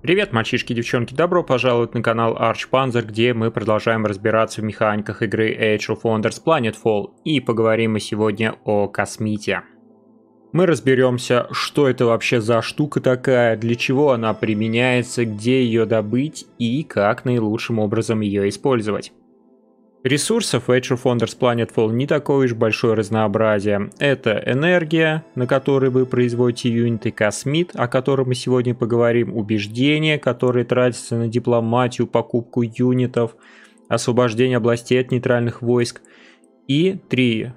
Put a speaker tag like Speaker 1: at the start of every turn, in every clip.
Speaker 1: Привет, мальчишки и девчонки, добро пожаловать на канал Arch Panzer, где мы продолжаем разбираться в механиках игры Age of Wonders Planetfall, и поговорим мы сегодня о космите. Мы разберемся, что это вообще за штука такая, для чего она применяется, где ее добыть и как наилучшим образом ее использовать. Ресурсов в Age of Wonders Planetfall не такое уж большое разнообразие. Это энергия, на которой вы производите юниты космит, о котором мы сегодня поговорим, убеждения, которые тратятся на дипломатию, покупку юнитов, освобождение областей от нейтральных войск, и три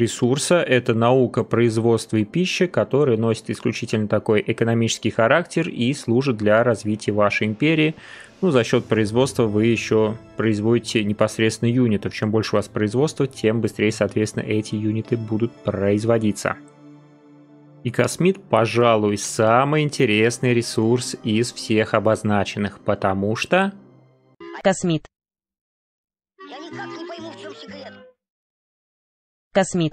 Speaker 1: ресурса – это наука производства и пищи, которая носит исключительно такой экономический характер и служит для развития вашей империи. Ну, за счет производства вы еще производите непосредственно юнитов. Чем больше у вас производства, тем быстрее, соответственно, эти юниты будут производиться. И космит, пожалуй, самый интересный ресурс из всех обозначенных, потому что... Космит Космит.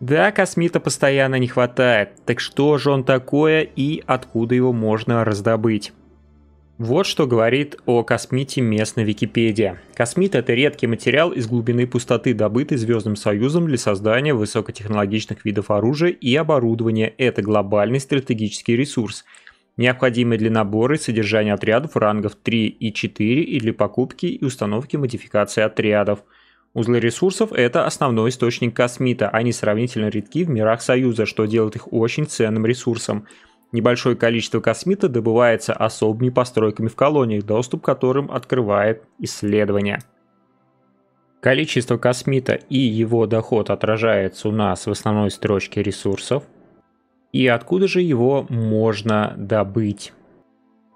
Speaker 1: Да, космита постоянно не хватает. Так что же он такое и откуда его можно раздобыть? Вот что говорит о космите местная Википедия. Космит – это редкий материал из глубины пустоты, добытый Звездным Союзом для создания высокотехнологичных видов оружия и оборудования. Это глобальный стратегический ресурс необходимые для набора и содержания отрядов рангов 3 и 4 и для покупки и установки модификации отрядов. Узлы ресурсов – это основной источник космита, они сравнительно редки в мирах Союза, что делает их очень ценным ресурсом. Небольшое количество космита добывается особыми постройками в колониях, доступ к которым открывает исследование. Количество космита и его доход отражается у нас в основной строчке ресурсов – и откуда же его можно добыть.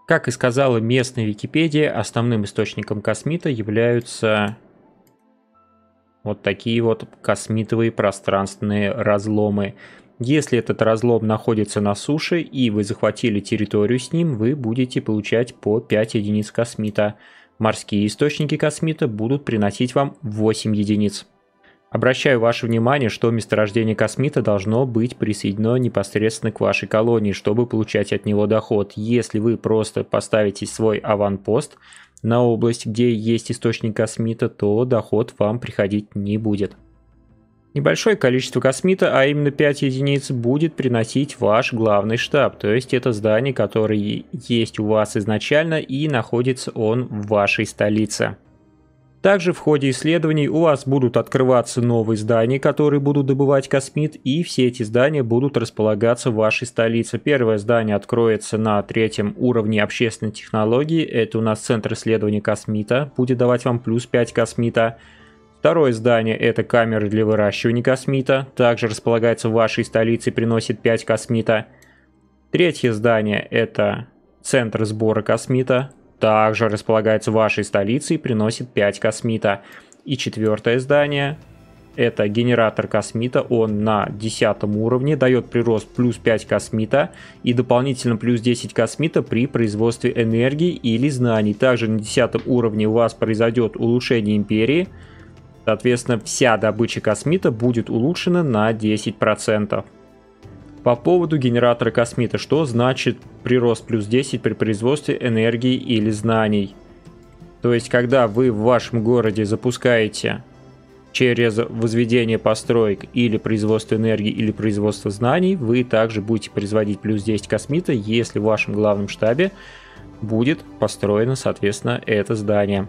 Speaker 1: Как и сказала местная Википедия, основным источником космита являются вот такие вот космитовые пространственные разломы. Если этот разлом находится на суше и вы захватили территорию с ним, вы будете получать по 5 единиц космита. Морские источники космита будут приносить вам 8 единиц. Обращаю ваше внимание, что месторождение космита должно быть присоединено непосредственно к вашей колонии, чтобы получать от него доход. Если вы просто поставите свой аванпост на область, где есть источник космита, то доход вам приходить не будет. Небольшое количество космита, а именно 5 единиц, будет приносить ваш главный штаб, то есть это здание, которое есть у вас изначально и находится он в вашей столице. Также в ходе исследований у вас будут открываться новые здания, которые будут добывать космит, и все эти здания будут располагаться в вашей столице. Первое здание откроется на третьем уровне общественной технологии, это у нас Центр исследования космита, будет давать вам плюс 5 космита. Второе здание – это камеры для выращивания космита, также располагается в вашей столице и приносит 5 космита. Третье здание – это центр сбора космита, также располагается в вашей столице и приносит 5 космита. И четвертое здание это генератор космита, он на 10 уровне, дает прирост плюс 5 космита и дополнительно плюс 10 космита при производстве энергии или знаний. Также на 10 уровне у вас произойдет улучшение империи, соответственно вся добыча космита будет улучшена на 10%. По поводу генератора космита, что значит прирост плюс 10 при производстве энергии или знаний? То есть, когда вы в вашем городе запускаете через возведение построек или производство энергии или производство знаний, вы также будете производить плюс 10 космита, если в вашем главном штабе будет построено, соответственно, это здание.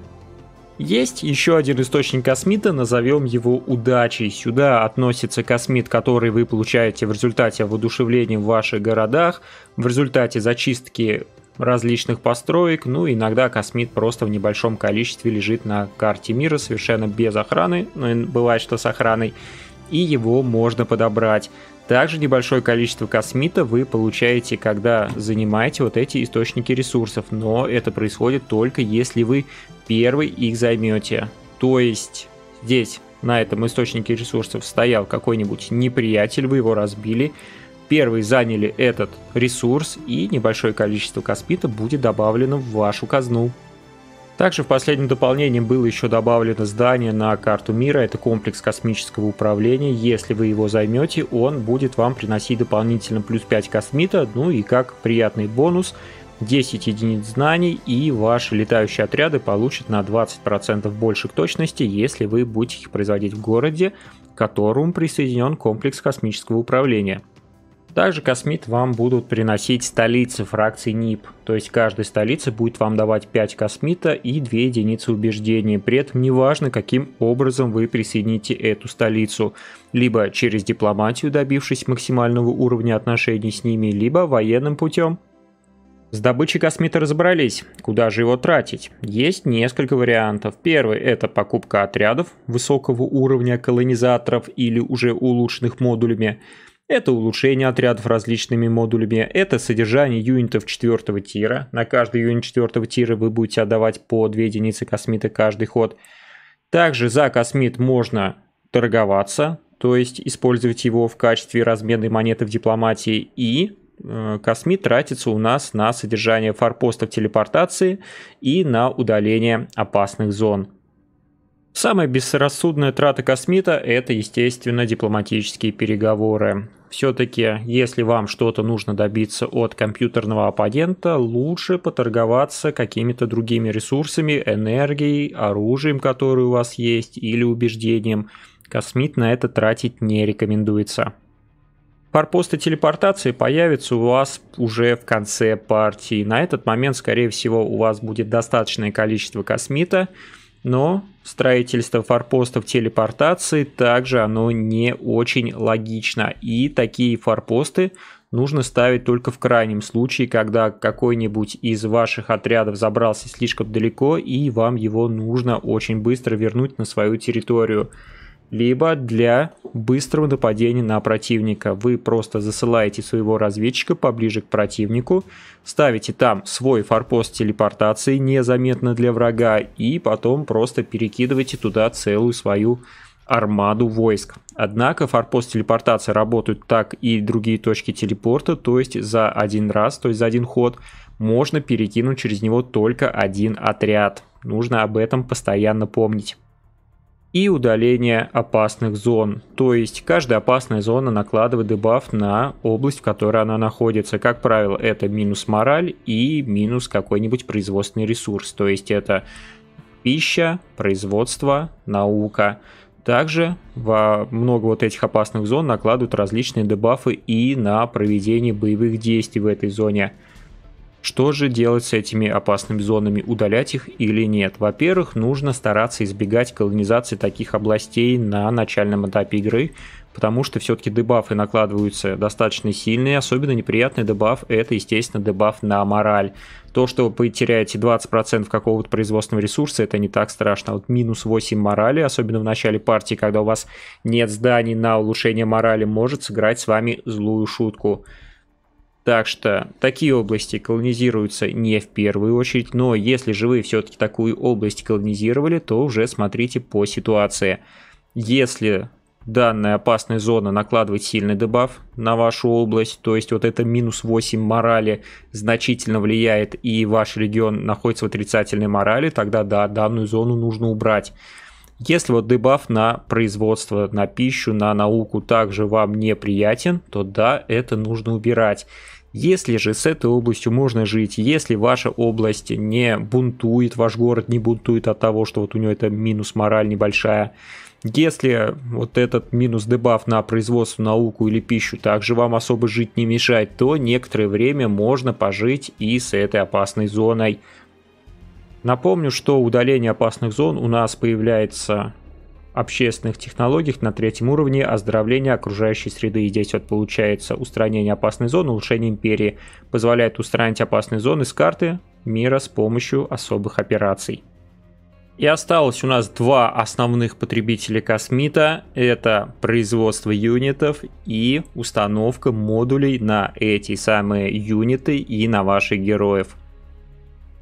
Speaker 1: Есть еще один источник космита, назовем его удачей. Сюда относится космит, который вы получаете в результате воодушевления в ваших городах, в результате зачистки различных построек, ну иногда космит просто в небольшом количестве лежит на карте мира совершенно без охраны, но ну, бывает, что с охраной, и его можно подобрать. Также небольшое количество космита вы получаете, когда занимаете вот эти источники ресурсов, но это происходит только если вы первый их займете. То есть здесь на этом источнике ресурсов стоял какой-нибудь неприятель, вы его разбили, первый заняли этот ресурс и небольшое количество космита будет добавлено в вашу казну. Также в последнем дополнении было еще добавлено здание на карту мира, это комплекс космического управления. Если вы его займете, он будет вам приносить дополнительно плюс 5 космита, ну и как приятный бонус 10 единиц знаний и ваши летающие отряды получат на 20% больше точности, если вы будете их производить в городе, к которому присоединен комплекс космического управления – также космит вам будут приносить столицы фракции НИП, то есть каждая столица будет вам давать 5 космита и 2 единицы убеждения, при этом неважно каким образом вы присоедините эту столицу, либо через дипломатию, добившись максимального уровня отношений с ними, либо военным путем. С добычей космита разобрались, куда же его тратить? Есть несколько вариантов. Первый – это покупка отрядов высокого уровня колонизаторов или уже улучшенных модулями – это улучшение отрядов различными модулями, это содержание юнитов четвертого тира. На каждый юнит четвертого тира вы будете отдавать по 2 единицы космита каждый ход. Также за космит можно торговаться, то есть использовать его в качестве разменной монеты в дипломатии и э, космит тратится у нас на содержание форпостов телепортации и на удаление опасных зон. Самая бесрассудная трата космита – это, естественно, дипломатические переговоры. Все-таки, если вам что-то нужно добиться от компьютерного оппонента, лучше поторговаться какими-то другими ресурсами, энергией, оружием, которое у вас есть, или убеждением. Космит на это тратить не рекомендуется. Парпосты телепортации появятся у вас уже в конце партии. На этот момент, скорее всего, у вас будет достаточное количество космита – но строительство форпостов телепортации также оно не очень логично. И такие форпосты нужно ставить только в крайнем случае, когда какой-нибудь из ваших отрядов забрался слишком далеко и вам его нужно очень быстро вернуть на свою территорию либо для быстрого нападения на противника. Вы просто засылаете своего разведчика поближе к противнику, ставите там свой форпост телепортации незаметно для врага и потом просто перекидываете туда целую свою армаду войск. Однако форпост телепортации работают так и другие точки телепорта, то есть за один раз, то есть за один ход, можно перекинуть через него только один отряд. Нужно об этом постоянно помнить и удаление опасных зон. То есть каждая опасная зона накладывает дебаф на область, в которой она находится. Как правило, это минус мораль и минус какой-нибудь производственный ресурс. То есть это пища, производство, наука. Также во много вот этих опасных зон накладывают различные дебафы и на проведение боевых действий в этой зоне. Что же делать с этими опасными зонами, удалять их или нет? Во-первых, нужно стараться избегать колонизации таких областей на начальном этапе игры, потому что все-таки дебафы накладываются достаточно сильные, особенно неприятный дебаф – это, естественно, дебаф на мораль. То, что вы теряете 20% какого-то производственного ресурса, это не так страшно. вот минус 8 морали, особенно в начале партии, когда у вас нет зданий на улучшение морали, может сыграть с вами злую шутку. Так что такие области колонизируются не в первую очередь, но если же вы все-таки такую область колонизировали, то уже смотрите по ситуации. Если данная опасная зона накладывает сильный дебаф на вашу область, то есть вот это минус 8 морали значительно влияет и ваш регион находится в отрицательной морали, тогда да, данную зону нужно убрать. Если вот дебаф на производство, на пищу, на науку также вам неприятен, то да, это нужно убирать. Если же с этой областью можно жить, если ваша область не бунтует, ваш город не бунтует от того, что вот у него это минус мораль небольшая, если вот этот минус дебаф на производство, науку или пищу также вам особо жить не мешает, то некоторое время можно пожить и с этой опасной зоной. Напомню, что удаление опасных зон у нас появляется общественных технологиях на третьем уровне, оздоровление окружающей среды. И здесь вот получается устранение опасной зоны, улучшение империи. Позволяет устранить опасные зоны с карты мира с помощью особых операций. И осталось у нас два основных потребителя космита. Это производство юнитов и установка модулей на эти самые юниты и на ваших героев.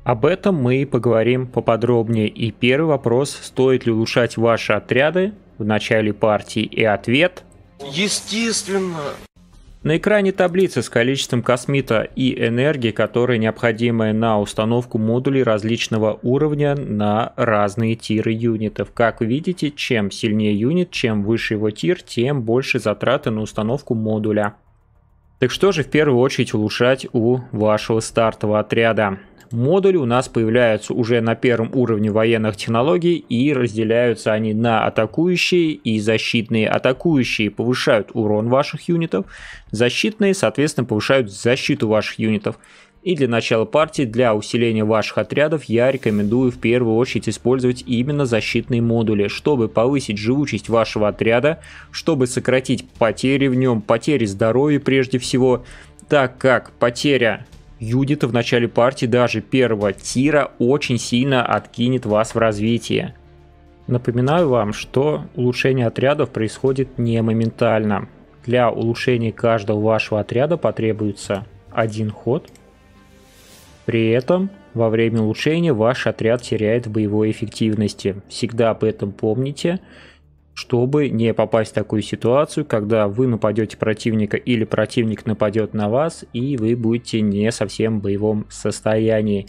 Speaker 1: Об этом мы поговорим поподробнее. И первый вопрос, стоит ли улучшать ваши отряды в начале партии, и ответ... Естественно. На экране таблицы с количеством космита и энергии, которые необходимы на установку модулей различного уровня на разные тиры юнитов. Как вы видите, чем сильнее юнит, чем выше его тир, тем больше затраты на установку модуля. Так что же в первую очередь улучшать у вашего стартового отряда? Модули у нас появляются уже на первом уровне военных технологий и разделяются они на атакующие и защитные. Атакующие повышают урон ваших юнитов, защитные, соответственно, повышают защиту ваших юнитов. И для начала партии, для усиления ваших отрядов, я рекомендую в первую очередь использовать именно защитные модули, чтобы повысить живучесть вашего отряда, чтобы сократить потери в нем, потери здоровья прежде всего, так как потеря юнита в начале партии даже первого тира очень сильно откинет вас в развитии. Напоминаю вам, что улучшение отрядов происходит не моментально. Для улучшения каждого вашего отряда потребуется один ход. При этом во время улучшения ваш отряд теряет боевой эффективности. Всегда об этом Помните чтобы не попасть в такую ситуацию, когда вы нападете противника или противник нападет на вас, и вы будете не совсем в боевом состоянии.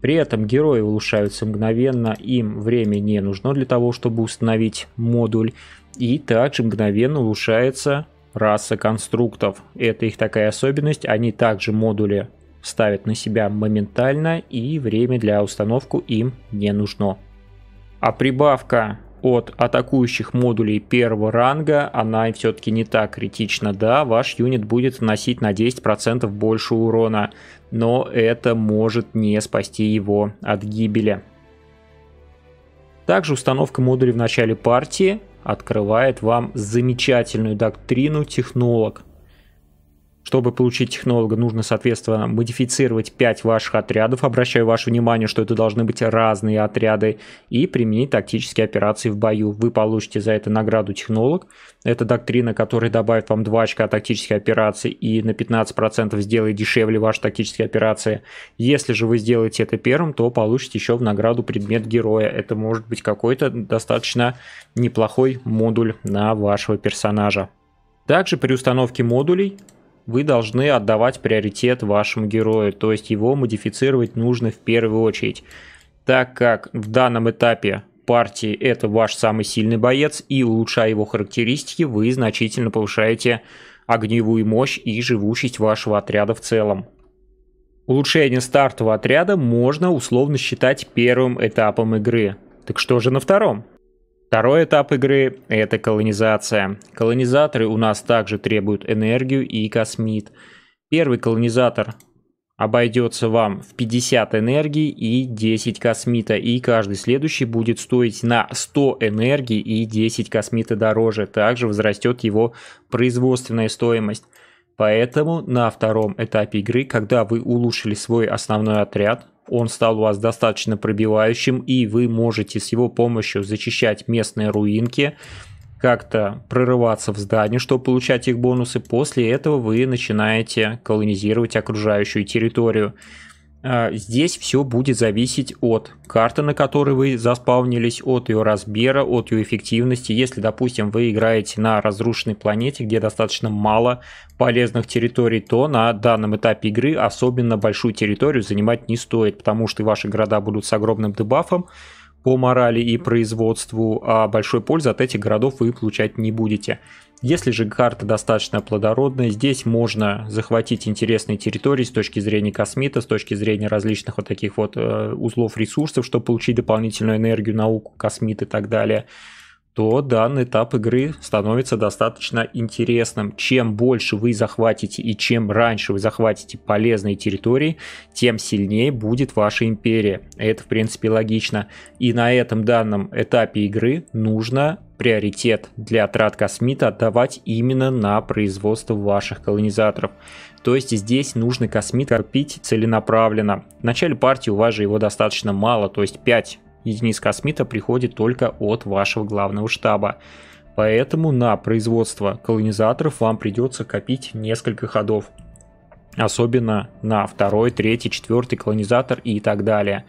Speaker 1: При этом герои улучшаются мгновенно, им время не нужно для того, чтобы установить модуль, и также мгновенно улучшается раса конструктов. Это их такая особенность, они также модули ставят на себя моментально, и время для установку им не нужно. А прибавка от атакующих модулей первого ранга, она все-таки не так критична. Да, ваш юнит будет наносить на 10% больше урона, но это может не спасти его от гибели. Также установка модулей в начале партии открывает вам замечательную доктрину технолог – чтобы получить технолога, нужно, соответственно, модифицировать 5 ваших отрядов. Обращаю ваше внимание, что это должны быть разные отряды. И применить тактические операции в бою. Вы получите за это награду технолог. Это доктрина, которая добавит вам 2 очка тактических операций и на 15% сделает дешевле ваши тактические операции. Если же вы сделаете это первым, то получите еще в награду предмет героя. Это может быть какой-то достаточно неплохой модуль на вашего персонажа. Также при установке модулей вы должны отдавать приоритет вашему герою, то есть его модифицировать нужно в первую очередь, так как в данном этапе партии это ваш самый сильный боец и улучшая его характеристики, вы значительно повышаете огневую мощь и живучесть вашего отряда в целом. Улучшение стартового отряда можно условно считать первым этапом игры. Так что же на втором? Второй этап игры – это колонизация. Колонизаторы у нас также требуют энергию и космит. Первый колонизатор обойдется вам в 50 энергии и 10 космита. И каждый следующий будет стоить на 100 энергии и 10 космита дороже. Также возрастет его производственная стоимость. Поэтому на втором этапе игры, когда вы улучшили свой основной отряд, он стал у вас достаточно пробивающим, и вы можете с его помощью зачищать местные руинки, как-то прорываться в здание, чтобы получать их бонусы. После этого вы начинаете колонизировать окружающую территорию. А, здесь все будет зависеть от карты, на которой вы заспавнились, от ее размера, от ее эффективности. Если, допустим, вы играете на разрушенной планете, где достаточно мало полезных территорий, то на данном этапе игры особенно большую территорию занимать не стоит, потому что ваши города будут с огромным дебафом, по морали и производству, а большой пользы от этих городов вы получать не будете. Если же карта достаточно плодородная, здесь можно захватить интересные территории с точки зрения космита, с точки зрения различных вот таких вот э, узлов ресурсов, чтобы получить дополнительную энергию, науку, космит и так далее то данный этап игры становится достаточно интересным. Чем больше вы захватите и чем раньше вы захватите полезные территории, тем сильнее будет ваша империя. Это, в принципе, логично. И на этом данном этапе игры нужно приоритет для трат космита отдавать именно на производство ваших колонизаторов. То есть здесь нужно космит копить целенаправленно. В начале партии у вас же его достаточно мало, то есть 5 единиц Смита приходит только от вашего главного штаба. Поэтому на производство колонизаторов вам придется копить несколько ходов. Особенно на второй, третий, четвертый колонизатор и так далее.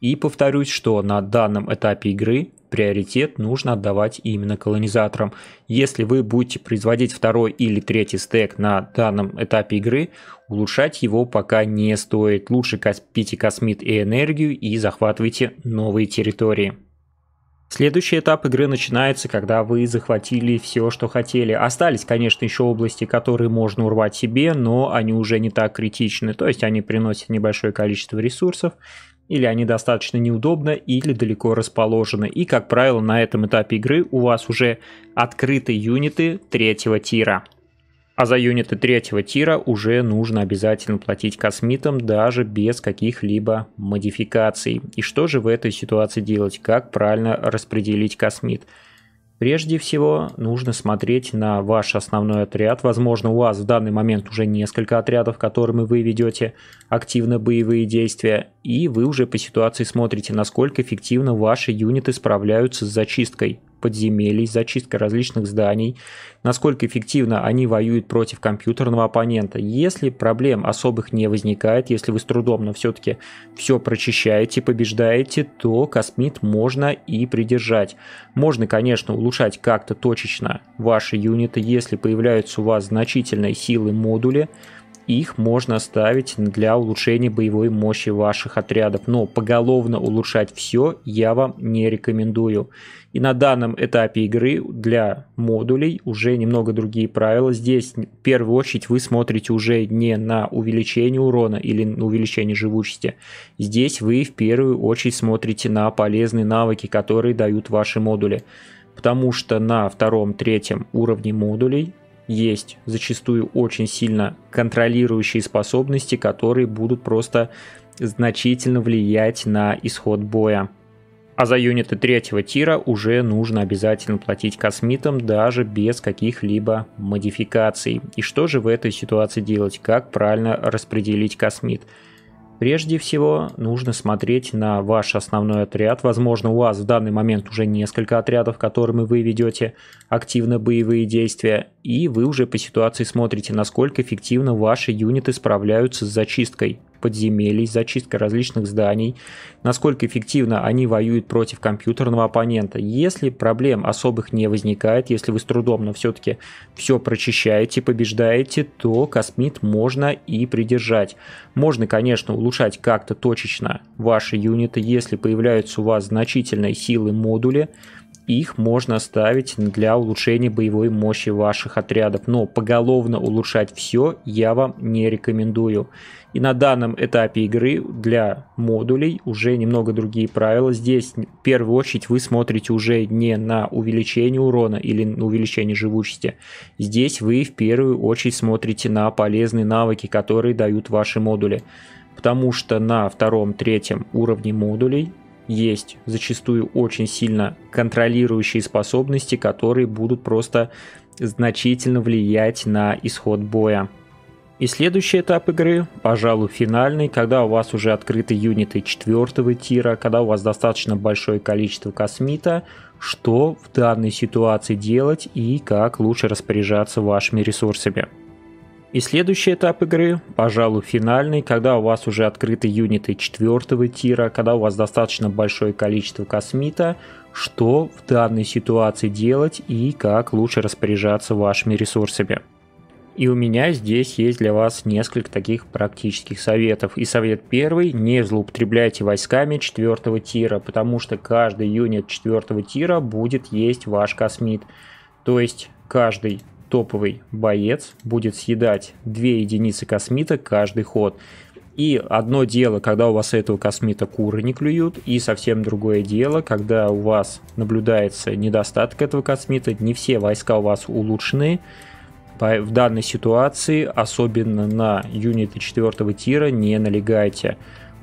Speaker 1: И повторюсь, что на данном этапе игры приоритет нужно отдавать именно колонизаторам. Если вы будете производить второй или третий стек на данном этапе игры, улучшать его пока не стоит. Лучше копите космит и энергию и захватывайте новые территории. Следующий этап игры начинается, когда вы захватили все, что хотели. Остались, конечно, еще области, которые можно урвать себе, но они уже не так критичны. То есть они приносят небольшое количество ресурсов, или они достаточно неудобно или далеко расположены. И, как правило, на этом этапе игры у вас уже открыты юниты третьего тира. А за юниты третьего тира уже нужно обязательно платить космитам даже без каких-либо модификаций. И что же в этой ситуации делать? Как правильно распределить космит? Прежде всего нужно смотреть на ваш основной отряд. Возможно, у вас в данный момент уже несколько отрядов, которыми вы ведете активно боевые действия и вы уже по ситуации смотрите, насколько эффективно ваши юниты справляются с зачисткой подземелий, зачисткой различных зданий, насколько эффективно они воюют против компьютерного оппонента. Если проблем особых не возникает, если вы с трудом, но все-таки все прочищаете, побеждаете, то космит можно и придержать. Можно, конечно, улучшать как-то точечно ваши юниты, если появляются у вас значительные силы модуля их можно ставить для улучшения боевой мощи ваших отрядов. Но поголовно улучшать все я вам не рекомендую. И на данном этапе игры для модулей уже немного другие правила. Здесь в первую очередь вы смотрите уже не на увеличение урона или на увеличение живучести. Здесь вы в первую очередь смотрите на полезные навыки, которые дают ваши модули. Потому что на втором, третьем уровне модулей есть зачастую очень сильно контролирующие способности, которые будут просто значительно влиять на исход боя. А за юниты третьего тира уже нужно обязательно платить космитам даже без каких-либо модификаций. И что же в этой ситуации делать? Как правильно распределить космит? Прежде всего, нужно смотреть на ваш основной отряд. Возможно, у вас в данный момент уже несколько отрядов, которыми вы ведете активно боевые действия, и вы уже по ситуации смотрите, насколько эффективно ваши юниты справляются с зачисткой подземелий, зачистка различных зданий, насколько эффективно они воюют против компьютерного оппонента. Если проблем особых не возникает, если вы с трудом, но все-таки все прочищаете, побеждаете, то космит можно и придержать. Можно, конечно, улучшать как-то точечно ваши юниты, если появляются у вас значительные силы модуля их можно ставить для улучшения боевой мощи ваших отрядов. Но поголовно улучшать все я вам не рекомендую. И на данном этапе игры для модулей уже немного другие правила. Здесь в первую очередь вы смотрите уже не на увеличение урона или на увеличение живучести. Здесь вы в первую очередь смотрите на полезные навыки, которые дают ваши модули. Потому что на втором, третьем уровне модулей есть зачастую очень сильно контролирующие способности, которые будут просто значительно влиять на исход боя. И следующий этап игры, пожалуй, финальный, когда у вас уже открыты юниты четвертого тира, когда у вас достаточно большое количество космита, что в данной ситуации делать и как лучше распоряжаться вашими ресурсами. И следующий этап игры, пожалуй, финальный, когда у вас уже открыты юниты четвертого тира, когда у вас достаточно большое количество космита, что в данной ситуации делать и как лучше распоряжаться вашими ресурсами. И у меня здесь есть для вас несколько таких практических советов. И совет первый, не злоупотребляйте войсками четвертого тира, потому что каждый юнит четвертого тира будет есть ваш космит. То есть каждый топовый боец будет съедать 2 единицы космита каждый ход. И одно дело, когда у вас этого космита куры не клюют, и совсем другое дело, когда у вас наблюдается недостаток этого космита, не все войска у вас улучшены. В данной ситуации, особенно на юниты 4 тира, не налегайте.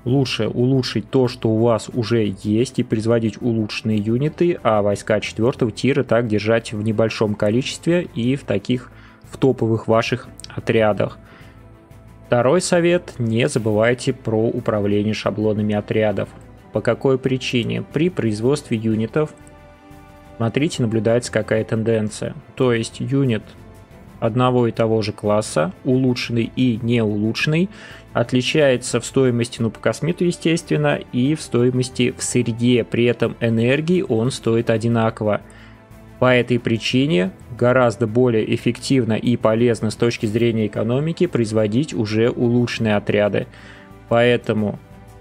Speaker 1: Лучше улучшить то, что у вас уже есть, и производить улучшенные юниты, а войска 4 тира так держать в небольшом количестве и в таких в топовых ваших отрядах. Второй совет – не забывайте про управление шаблонами отрядов. По какой причине? При производстве юнитов смотрите, наблюдается какая тенденция. То есть юнит одного и того же класса, улучшенный и не улучшенный, отличается в стоимости, ну, по космиту, естественно, и в стоимости в сырье. При этом энергии он стоит одинаково. По этой причине гораздо более эффективно и полезно с точки зрения экономики производить уже улучшенные отряды. Поэтому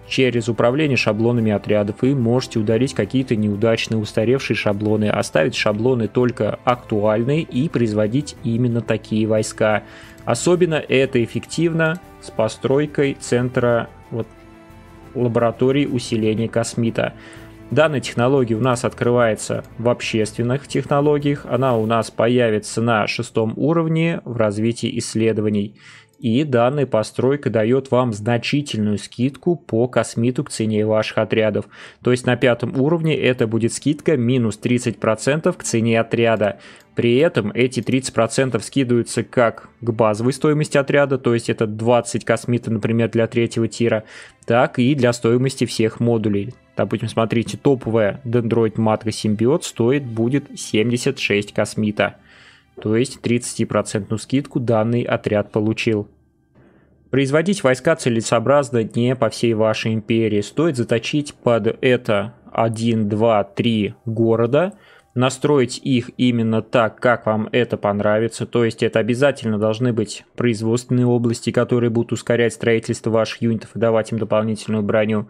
Speaker 1: через управление шаблонами отрядов и можете удалить какие-то неудачные устаревшие шаблоны, оставить шаблоны только актуальные и производить именно такие войска. Особенно это эффективно с постройкой центра вот, лаборатории усиления космита. Данная технология у нас открывается в общественных технологиях, она у нас появится на шестом уровне в развитии исследований. И данная постройка дает вам значительную скидку по космиту к цене ваших отрядов. То есть на пятом уровне это будет скидка минус 30% к цене отряда. При этом эти 30% скидываются как к базовой стоимости отряда, то есть это 20 космита, например, для третьего тира, так и для стоимости всех модулей. Допустим, смотрите, топовая дендроид матка симбиот стоит будет 76 космита то есть 30% скидку данный отряд получил. Производить войска целесообразно не по всей вашей империи. Стоит заточить под это 1, 2, 3 города, настроить их именно так, как вам это понравится. То есть это обязательно должны быть производственные области, которые будут ускорять строительство ваших юнитов и давать им дополнительную броню.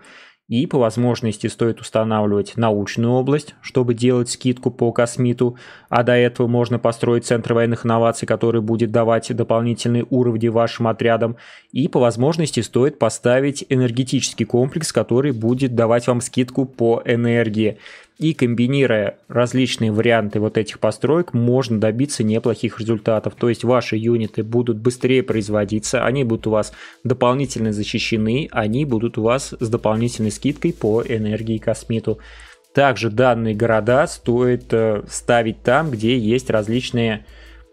Speaker 1: И по возможности стоит устанавливать научную область, чтобы делать скидку по космиту, а до этого можно построить центр военных инноваций, который будет давать дополнительные уровни вашим отрядам. И по возможности стоит поставить энергетический комплекс, который будет давать вам скидку по энергии. И комбинируя различные варианты вот этих построек, можно добиться неплохих результатов. То есть ваши юниты будут быстрее производиться, они будут у вас дополнительно защищены, они будут у вас с дополнительной скидкой скидкой по энергии космиту. Также данные города стоит э, ставить там, где есть различные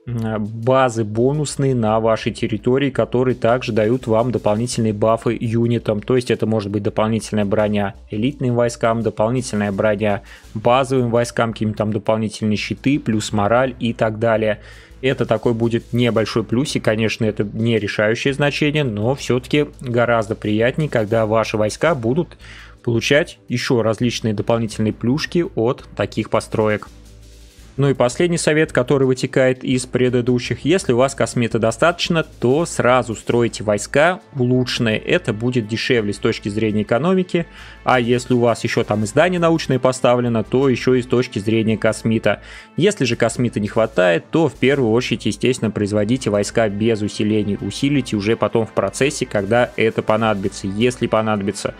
Speaker 1: базы бонусные на вашей территории, которые также дают вам дополнительные бафы юнитам. То есть это может быть дополнительная броня элитным войскам, дополнительная броня базовым войскам, каким там дополнительные щиты, плюс мораль и так далее. Это такой будет небольшой плюс, и, конечно, это не решающее значение, но все-таки гораздо приятнее, когда ваши войска будут получать еще различные дополнительные плюшки от таких построек. Ну и последний совет, который вытекает из предыдущих. Если у вас космета достаточно, то сразу стройте войска улучшенные. Это будет дешевле с точки зрения экономики. А если у вас еще там издание научное поставлено, то еще и с точки зрения космита. Если же космита не хватает, то в первую очередь, естественно, производите войска без усилений. Усилите уже потом в процессе, когда это понадобится, если понадобится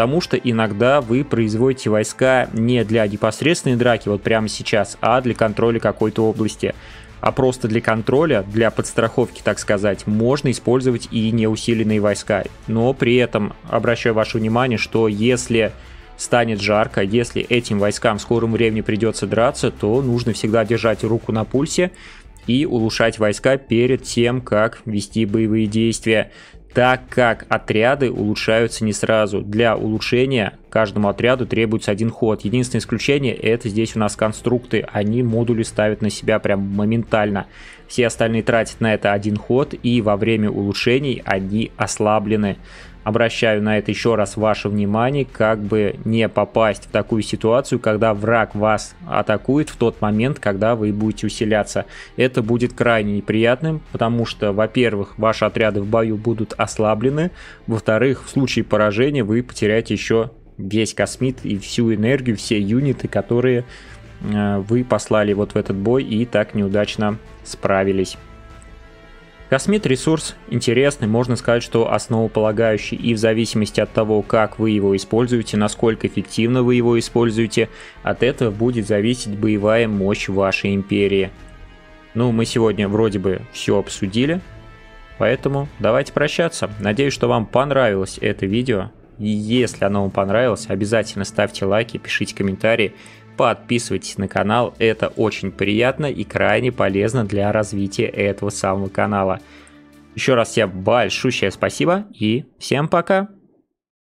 Speaker 1: потому что иногда вы производите войска не для непосредственной драки вот прямо сейчас, а для контроля какой-то области. А просто для контроля, для подстраховки, так сказать, можно использовать и неусиленные войска. Но при этом обращаю ваше внимание, что если станет жарко, если этим войскам в скором времени придется драться, то нужно всегда держать руку на пульсе и улучшать войска перед тем, как вести боевые действия так как отряды улучшаются не сразу. Для улучшения каждому отряду требуется один ход. Единственное исключение это здесь у нас конструкты, они модули ставят на себя прям моментально. Все остальные тратят на это один ход и во время улучшений они ослаблены. Обращаю на это еще раз ваше внимание, как бы не попасть в такую ситуацию, когда враг вас атакует в тот момент, когда вы будете усиляться. Это будет крайне неприятным, потому что, во-первых, ваши отряды в бою будут ослаблены, во-вторых, в случае поражения вы потеряете еще весь космит и всю энергию, все юниты, которые э, вы послали вот в этот бой и так неудачно справились. Космит ресурс интересный, можно сказать, что основополагающий, и в зависимости от того, как вы его используете, насколько эффективно вы его используете, от этого будет зависеть боевая мощь вашей империи. Ну, мы сегодня вроде бы все обсудили, поэтому давайте прощаться. Надеюсь, что вам понравилось это видео. если оно вам понравилось, обязательно ставьте лайки, пишите комментарии подписывайтесь на канал, это очень приятно и крайне полезно для развития этого самого канала. Еще раз всем большущее спасибо и всем пока!